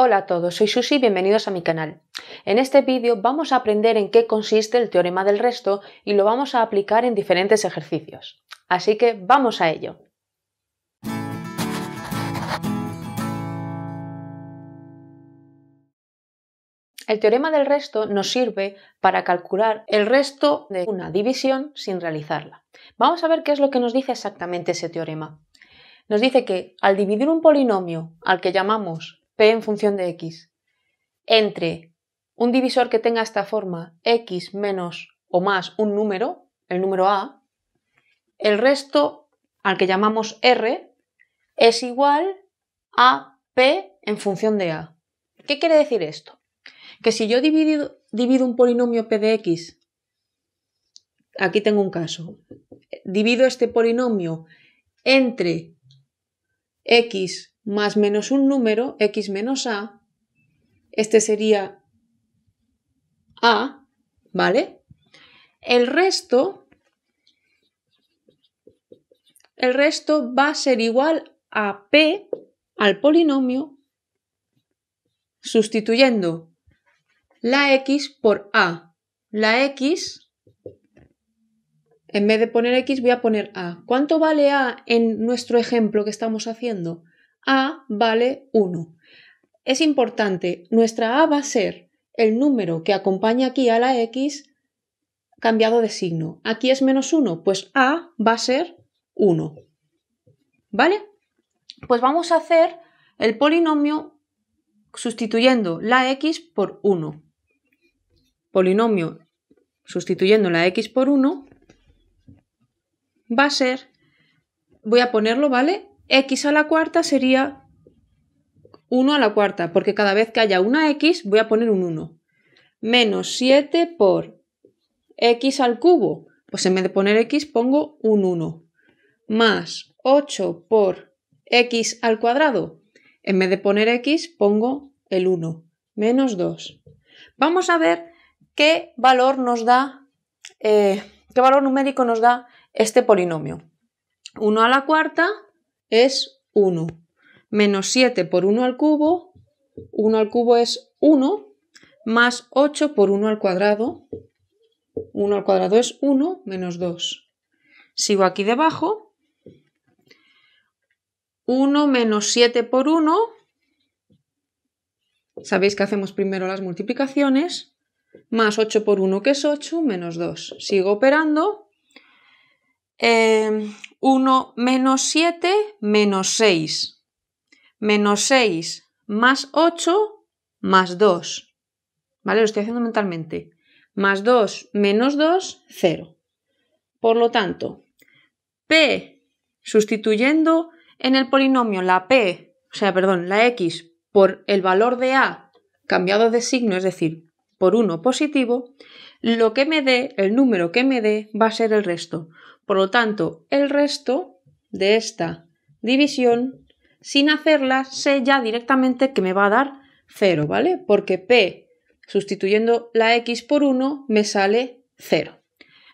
Hola a todos, soy Susi y bienvenidos a mi canal. En este vídeo vamos a aprender en qué consiste el teorema del resto y lo vamos a aplicar en diferentes ejercicios. Así que vamos a ello. El teorema del resto nos sirve para calcular el resto de una división sin realizarla. Vamos a ver qué es lo que nos dice exactamente ese teorema. Nos dice que al dividir un polinomio al que llamamos P en función de X, entre un divisor que tenga esta forma, X menos o más un número, el número A, el resto, al que llamamos R, es igual a P en función de A. ¿Qué quiere decir esto? Que si yo divido, divido un polinomio P de X, aquí tengo un caso, divido este polinomio entre x más menos un número, x menos a, este sería a, ¿vale? El resto, el resto va a ser igual a p al polinomio sustituyendo la x por a. La x en vez de poner X voy a poner A. ¿Cuánto vale A en nuestro ejemplo que estamos haciendo? A vale 1. Es importante, nuestra A va a ser el número que acompaña aquí a la X cambiado de signo. Aquí es menos 1, pues A va a ser 1. ¿Vale? Pues vamos a hacer el polinomio sustituyendo la X por 1. Polinomio sustituyendo la X por 1 va a ser, voy a ponerlo, ¿vale? X a la cuarta sería 1 a la cuarta, porque cada vez que haya una X voy a poner un 1. Menos 7 por X al cubo, pues en vez de poner X pongo un 1. Más 8 por X al cuadrado, en vez de poner X pongo el 1. Menos 2. Vamos a ver qué valor nos da, eh, qué valor numérico nos da este polinomio. 1 a la cuarta es 1. Menos 7 por 1 al cubo, 1 al cubo es 1, más 8 por 1 al cuadrado, 1 al cuadrado es 1, menos 2. Sigo aquí debajo, 1 menos 7 por 1, sabéis que hacemos primero las multiplicaciones, más 8 por 1 que es 8, menos 2. Sigo operando, 1 em, menos 7 menos 6. Menos 6 más 8 más 2. ¿Vale? Lo estoy haciendo mentalmente. Más 2 menos 2, 0. Por lo tanto, P sustituyendo en el polinomio la P, o sea, perdón, la X por el valor de A cambiado de signo, es decir, por 1 positivo, lo que me dé, el número que me dé, va a ser el resto. Por lo tanto, el resto de esta división, sin hacerla, sé ya directamente que me va a dar 0, ¿vale? Porque P, sustituyendo la X por 1, me sale 0.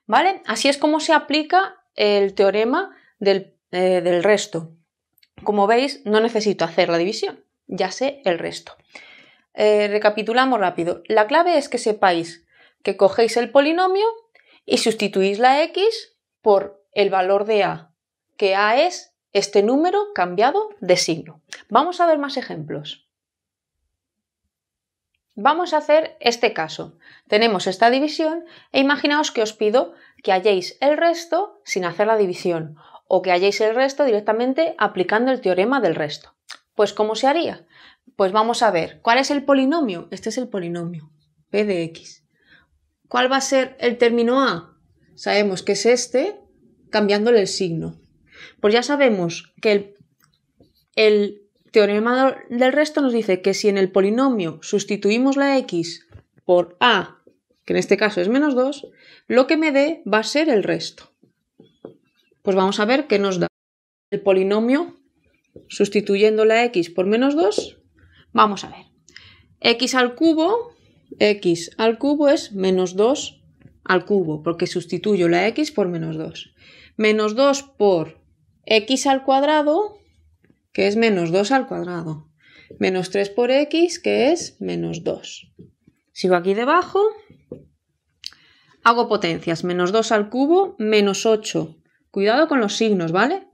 ¿Vale? Así es como se aplica el teorema eh, del, resto. Como veis, no necesito hacer la división, ya sé el resto. Eh, recapitulamos rápido. La clave es que sepáis que cogéis el polinomio y sustituís la x por el valor de A, que A es este número cambiado de signo. Vamos a ver más ejemplos. Vamos a hacer este caso. Tenemos esta división e imaginaos que os pido que halléis el resto sin hacer la división o que halléis el resto directamente aplicando el teorema del resto. Pues ¿cómo se haría? Pues vamos a ver, ¿cuál es el polinomio? Este es el polinomio, p de x. ¿Cuál va a ser el término a? sabemos que es este cambiándole el signo. Pues ya sabemos que el, teorema del resto nos dice que si en el polinomio sustituimos la x por a, que en este caso es menos 2, lo que me dé va a ser el resto. Pues vamos a ver qué nos da. El polinomio sustituyendo la x por menos 2, vamos a ver. x al cubo, x al cubo es menos 2 al cubo, porque sustituyo la x por menos 2. Menos 2 por x al cuadrado, que es menos 2 al cuadrado. Menos 3 por x, que es menos 2. Sigo aquí debajo. Hago potencias. Menos 2 al cubo, menos 8. Cuidado con los signos, ¿vale?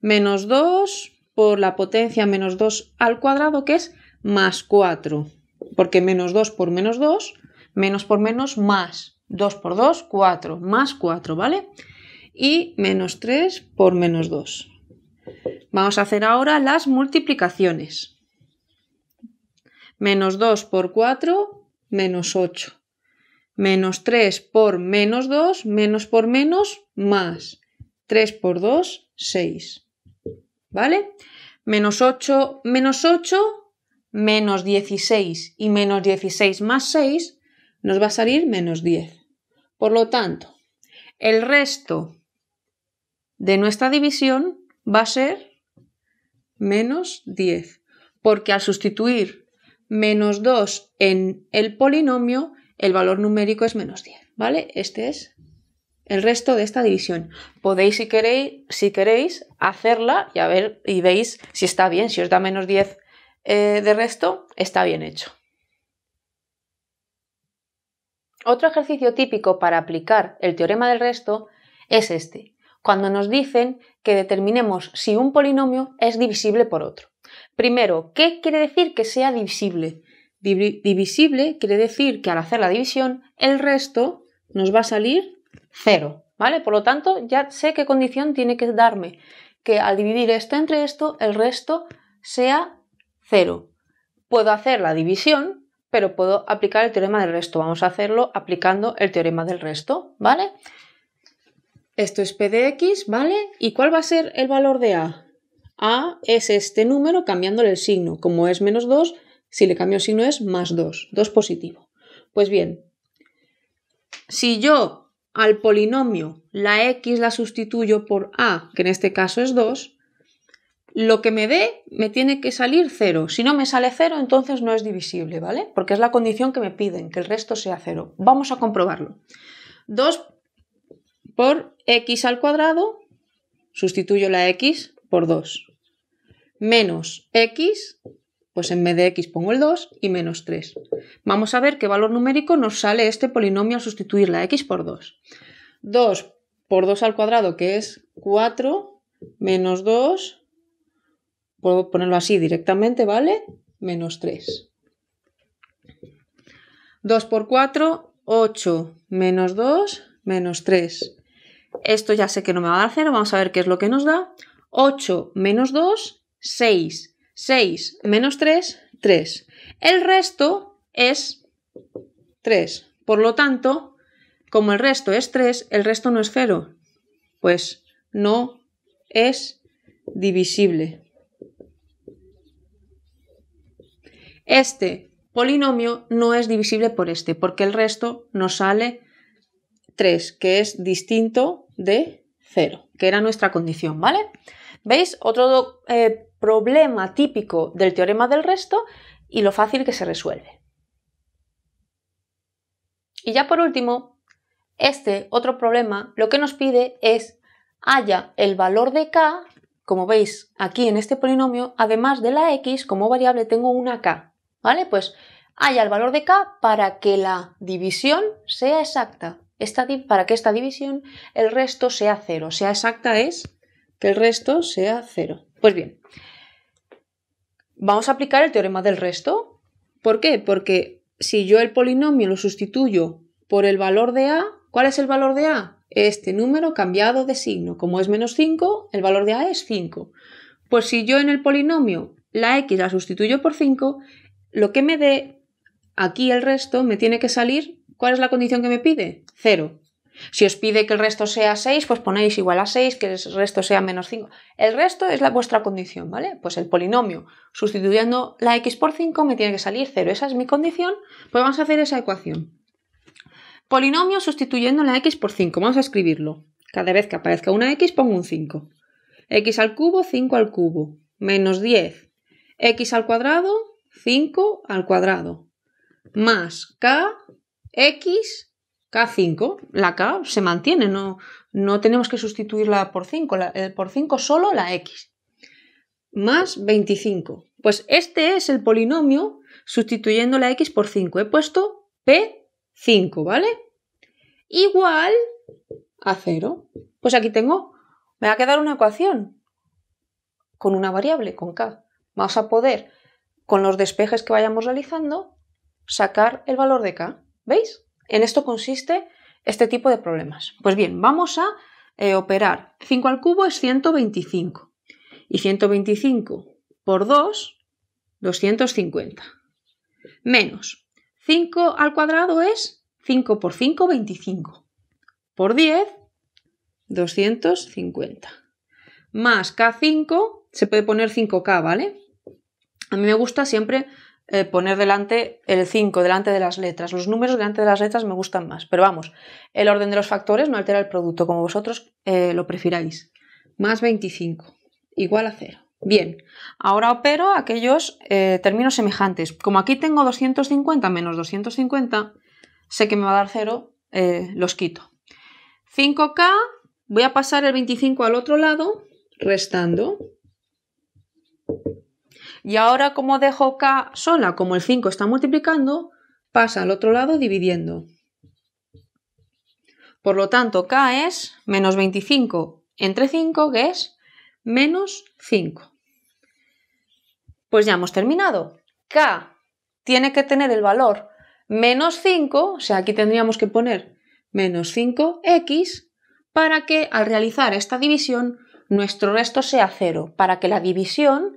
Menos 2 por la potencia menos 2 al cuadrado, que es más 4. Porque menos 2 por menos 2 menos por menos más 2 por 2, 4, más 4, ¿vale? Y menos 3 por menos 2. Vamos a hacer ahora las multiplicaciones. Menos 2 por 4, menos 8. Menos 3 por menos 2, menos por menos, más. 3 por 2, 6. ¿Vale? Menos 8, menos 8, menos 16 y menos 16 más 6 nos va a salir menos 10. Por lo tanto, el resto de nuestra división va a ser menos 10, porque al sustituir menos 2 en el polinomio, el valor numérico es menos 10, ¿vale? Este es el resto de esta división. Podéis, si queréis, si queréis hacerla y, ver, y veis si está bien, si os da menos 10 eh, de resto, está bien hecho. Otro ejercicio típico para aplicar el teorema del resto es este, cuando nos dicen que determinemos si un polinomio es divisible por otro. Primero, ¿qué quiere decir que sea divisible? Divisible quiere decir que al hacer la división, el resto nos va a salir cero, ¿vale? Por lo tanto, ya sé qué condición tiene que darme, que al dividir esto entre esto, el resto sea cero. Puedo hacer la división pero puedo aplicar el teorema del resto. Vamos a hacerlo aplicando el teorema del resto, ¿vale? Esto es p de x, ¿vale? ¿Y cuál va a ser el valor de a? a es este número cambiándole el signo. Como es menos 2, si le cambio el signo es más 2, 2 positivo. Pues bien, si yo al polinomio la x la sustituyo por a, que en este caso es 2, lo que me dé me tiene que salir 0. Si no me sale 0, entonces no es divisible, ¿vale? Porque es la condición que me piden, que el resto sea cero. Vamos a comprobarlo. 2 por x al cuadrado, sustituyo la x por 2. Menos x, pues en vez de x pongo el 2 y menos 3. Vamos a ver qué valor numérico nos sale este polinomio al sustituir la x por 2. 2 por 2 al cuadrado, que es 4, menos 2, puedo ponerlo así directamente, ¿vale? Menos 3. 2 por 4, 8, menos 2, menos 3. Esto ya sé que no me va a dar 0, vamos a ver qué es lo que nos da. 8 menos 2, 6. 6 menos 3, 3. El resto es 3. Por lo tanto, como el resto es 3, el resto no es 0. Pues no es divisible. Este polinomio no es divisible por este, porque el resto nos sale 3, que es distinto de 0, que era nuestra condición, ¿vale? ¿Veis? Otro eh, problema típico del teorema del resto y lo fácil que se resuelve. Y ya por último, este otro problema lo que nos pide es haya el valor de k, como veis aquí en este polinomio, además de la x, como variable tengo una k, ¿Vale? Pues haya el valor de k para que la división sea exacta. para que esta división, el resto sea cero. Sea exacta es que el resto sea cero. Pues bien, vamos a aplicar el teorema del resto. ¿Por qué? Porque si yo el polinomio lo sustituyo por el valor de a, ¿cuál es el valor de a? Este número cambiado de signo. Como es menos 5, el valor de a es 5. Pues si yo en el polinomio la x la sustituyo por 5, lo que me dé aquí el resto me tiene que salir. ¿Cuál es la condición que me pide? 0. Si os pide que el resto sea 6, pues ponéis igual a 6, que el resto sea menos 5. El resto es la vuestra condición, ¿vale? Pues el polinomio, sustituyendo la x por 5, me tiene que salir 0. Esa es mi condición, pues vamos a hacer esa ecuación. Polinomio sustituyendo la x por 5, vamos a escribirlo. Cada vez que aparezca una x pongo un 5. x al cubo, 5 al cubo, menos 10. x al cuadrado, 5 al cuadrado más kx, k5. La k se mantiene, no, no tenemos que sustituirla por 5, eh, por 5 solo la x. Más 25. Pues este es el polinomio sustituyendo la x por 5. He puesto p5, ¿vale? Igual a 0. Pues aquí tengo, me va a quedar una ecuación con una variable, con k. Vamos a poder con los despejes que vayamos realizando, sacar el valor de K. ¿Veis? En esto consiste este tipo de problemas. Pues bien, vamos a eh, operar. 5 al cubo es 125. Y 125 por 2, 250. Menos 5 al cuadrado es 5 por 5, 25. Por 10, 250. Más K5, se puede poner 5K, ¿vale? A mí me gusta siempre eh, poner delante el 5, delante de las letras. Los números delante de las letras me gustan más. Pero vamos, el orden de los factores no altera el producto, como vosotros eh, lo prefiráis. Más 25, igual a 0. Bien, ahora opero aquellos eh, términos semejantes. Como aquí tengo 250 menos 250, sé que me va a dar 0, los quito. 5K, voy a pasar el 25 al otro lado, restando. Y ahora como dejo k sola, como el 5 está multiplicando, pasa al otro lado dividiendo. Por lo tanto, k es menos 25 entre 5, que es menos 5. Pues ya hemos terminado. k tiene que tener el valor menos 5, o sea, aquí tendríamos que poner menos 5x para que al realizar esta división nuestro resto sea 0, para que la división